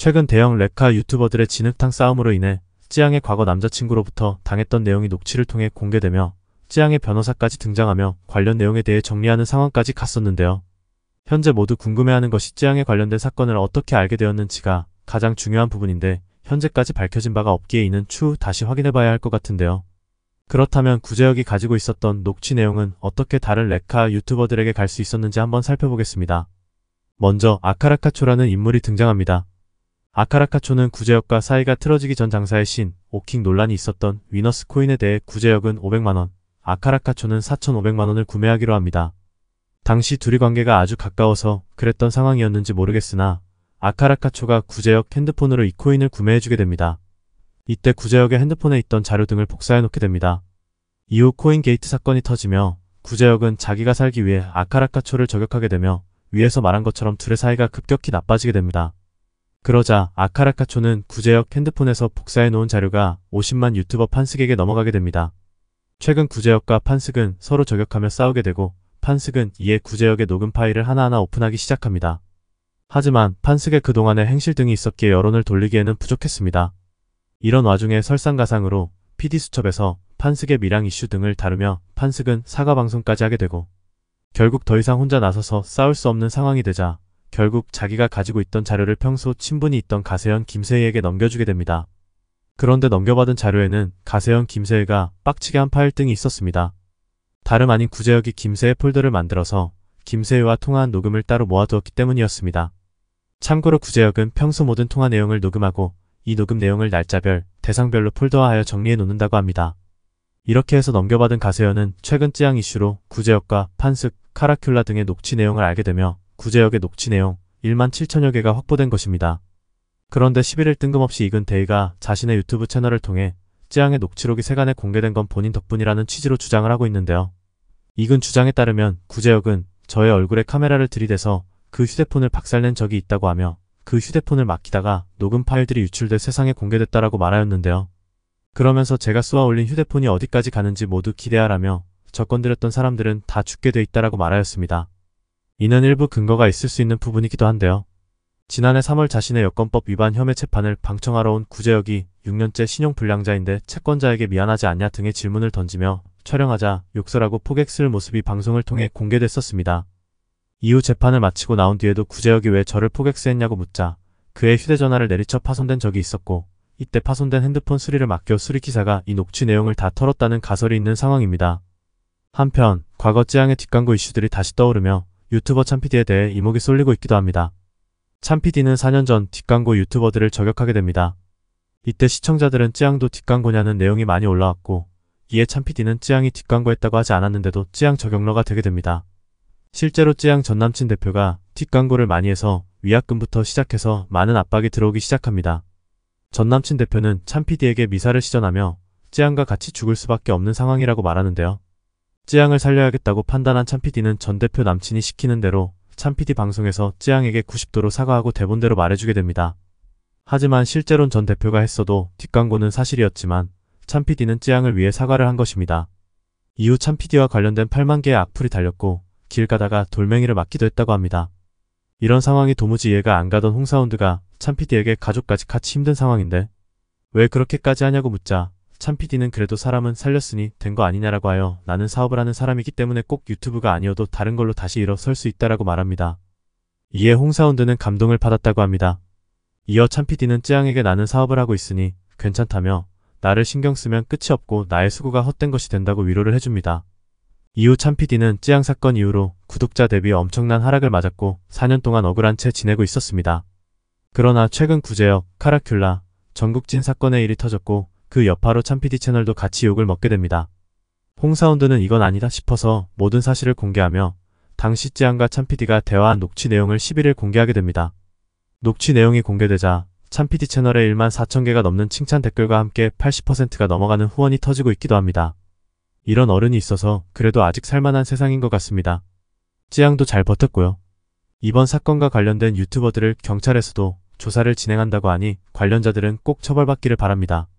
최근 대형 레카 유튜버들의 진흙탕 싸움으로 인해 찌양의 과거 남자친구로부터 당했던 내용이 녹취를 통해 공개되며 찌양의 변호사까지 등장하며 관련 내용에 대해 정리하는 상황까지 갔었는데요. 현재 모두 궁금해하는 것이 찌양에 관련된 사건을 어떻게 알게 되었는지가 가장 중요한 부분인데 현재까지 밝혀진 바가 없기에 이는 추후 다시 확인해봐야 할 것 같은데요. 그렇다면 구제역이 가지고 있었던 녹취 내용은 어떻게 다른 레카 유튜버들에게 갈 수 있었는지 한번 살펴보겠습니다. 먼저 아카라카초라는 인물이 등장합니다. 아카라카초는 구제역과 사이가 틀어지기 전 장사의 신, 오킹 논란이 있었던 위너스 코인에 대해 구제역은 500만원, 아카라카초는 4,500만원을 구매하기로 합니다. 당시 둘이 관계가 아주 가까워서 그랬던 상황이었는지 모르겠으나 아카라카초가 구제역 핸드폰으로 이 코인을 구매해주게 됩니다. 이때 구제역의 핸드폰에 있던 자료 등을 복사해놓게 됩니다. 이후 코인 게이트 사건이 터지며 구제역은 자기가 살기 위해 아카라카초를 저격하게 되며 위에서 말한 것처럼 둘의 사이가 급격히 나빠지게 됩니다. 그러자 아카라카초는 구제역 핸드폰에서 복사해놓은 자료가 50만 유튜버 판스에게 넘어가게 됩니다. 최근 구제역과 판스은 서로 저격하며 싸우게 되고 판스은 이에 구제역의 녹음 파일을 하나하나 오픈하기 시작합니다. 하지만 판스의 그동안의 행실 등이 있었기에 여론을 돌리기에는 부족했습니다. 이런 와중에 설상가상으로 PD수첩에서 판스의 미랑 이슈 등을 다루며 판스은 사과 방송까지 하게 되고 결국 더 이상 혼자 나서서 싸울 수 없는 상황이 되자 결국 자기가 가지고 있던 자료를 평소 친분이 있던 가세현 김세희에게 넘겨주게 됩니다. 그런데 넘겨받은 자료에는 가세현 김세희가 빡치게 한 파일 등이 있었습니다. 다름 아닌 구제역이 김세희 폴더를 만들어서 김세희와 통화한 녹음을 따로 모아두었기 때문이었습니다. 참고로 구제역은 평소 모든 통화 내용을 녹음하고 이 녹음 내용을 날짜별, 대상별로 폴더화하여 정리해 놓는다고 합니다. 이렇게 해서 넘겨받은 가세현은 최근 쯔양 이슈로 구제역과 판습, 카라큘라 등의 녹취 내용을 알게 되며 구제역의 녹취 내용 1만 7천여 개가 확보된 것입니다. 그런데 11일 뜬금없이 익은 데이가 자신의 유튜브 채널을 통해 쯔양의 녹취록이 세간에 공개된 건 본인 덕분이라는 취지로 주장을 하고 있는데요. 익은 주장에 따르면 구제역은 저의 얼굴에 카메라를 들이대서 그 휴대폰을 박살낸 적이 있다고 하며 그 휴대폰을 막히다가 녹음 파일들이 유출돼 세상에 공개됐다라고 말하였는데요. 그러면서 제가 쏘아 올린 휴대폰이 어디까지 가는지 모두 기대하라며 접건드렸던 사람들은 다 죽게 돼 있다라고 말하였습니다. 이는 일부 근거가 있을 수 있는 부분이기도 한데요. 지난해 3월 자신의 여권법 위반 혐의 재판을 방청하러 온 구제역이 6년째 신용불량자인데 채권자에게 미안하지 않냐 등의 질문을 던지며 촬영하자 욕설하고 포객쓸 모습이 방송을 통해 공개됐었습니다. 이후 재판을 마치고 나온 뒤에도 구제역이 왜 저를 포객스했냐고 묻자 그의 휴대전화를 내리쳐 파손된 적이 있었고 이때 파손된 핸드폰 수리를 맡겨 수리기사가 이 녹취 내용을 다 털었다는 가설이 있는 상황입니다. 한편 과거 지향의 뒷광고 이슈들이 다시 떠오르며 유튜버 참피디에 대해 이목이 쏠리고 있기도 합니다. 참피디는 4년 전 뒷광고 유튜버들을 저격하게 됩니다. 이때 시청자들은 찌양도 뒷광고냐는 내용이 많이 올라왔고 이에 참피디는 찌양이 뒷광고했다고 하지 않았는데도 찌양 저격러가 되게 됩니다. 실제로 찌양 전남친 대표가 뒷광고를 많이 해서 위약금부터 시작해서 많은 압박이 들어오기 시작합니다. 전남친 대표는 참피디에게 미사를 시전하며 찌양과 같이 죽을 수밖에 없는 상황이라고 말하는데요. 쯔양을 살려야겠다고 판단한 참피디는전 대표 남친이 시키는 대로 참피디 방송에서 쯔양에게 90도로 사과하고 대본대로 말해주게 됩니다. 하지만 실제론 전 대표가 했어도 뒷광고는 사실이었지만 참피디는 쯔양을 위해 사과를 한 것입니다. 이후 참피디와 관련된 8만 개의 악플이 달렸고 길 가다가 돌멩이를 맞기도 했다고 합니다. 이런 상황이 도무지 이해가 안 가던 홍사운드가 참피디에게 가족까지 같이 힘든 상황인데 왜 그렇게까지 하냐고 묻자 참 PD는 그래도 사람은 살렸으니 된 거 아니냐라고 하여 나는 사업을 하는 사람이기 때문에 꼭 유튜브가 아니어도 다른 걸로 다시 일어설 수 있다라고 말합니다. 이에 홍사운드는 감동을 받았다고 합니다. 이어 참 PD는 쯔양에게 나는 사업을 하고 있으니 괜찮다며 나를 신경 쓰면 끝이 없고 나의 수고가 헛된 것이 된다고 위로를 해줍니다. 이후 참 PD는 쯔양 사건 이후로 구독자 대비 엄청난 하락을 맞았고 4년 동안 억울한 채 지내고 있었습니다. 그러나 최근 구제역, 카라큘라, 전국진 사건의 일이 터졌고 그 여파로 참피디 채널도 같이 욕을 먹게 됩니다. 홍사운드는 이건 아니다 싶어서 모든 사실을 공개하며 당시 지안과참피디가 대화한 녹취 내용을 11일 공개하게 됩니다. 녹취 내용이 공개되자 참피디 채널에 1만 4천 개가 넘는 칭찬 댓글과 함께 80%가 넘어가는 후원이 터지고 있기도 합니다. 이런 어른이 있어서 그래도 아직 살만한 세상인 것 같습니다. 찌양도 잘 버텼고요. 이번 사건과 관련된 유튜버들을 경찰에서도 조사를 진행한다고 하니 관련자들은 꼭 처벌받기를 바랍니다.